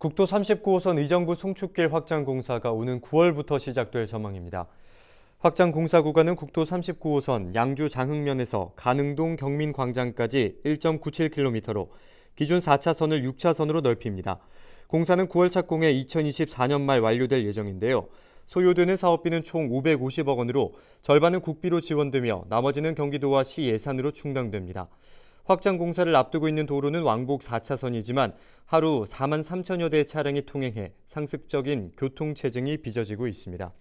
국도 39호선 의정부 송축길 확장 공사가 오는 9월부터 시작될 전망입니다. 확장 공사 구간은 국도 39호선 양주 장흥면에서 가능동 경민광장까지 1.97km로 기존 4차선을 6차선으로 넓힙니다. 공사는 9월 착공해 2024년 말 완료될 예정인데요. 소요되는 사업비는 총 550억 원으로 절반은 국비로 지원되며 나머지는 경기도와 시 예산으로 충당됩니다. 확장 공사를 앞두고 있는 도로는 왕복 4차선이지만 하루 4만 3천여 대의 차량이 통행해 상습적인 교통 체증이 빚어지고 있습니다.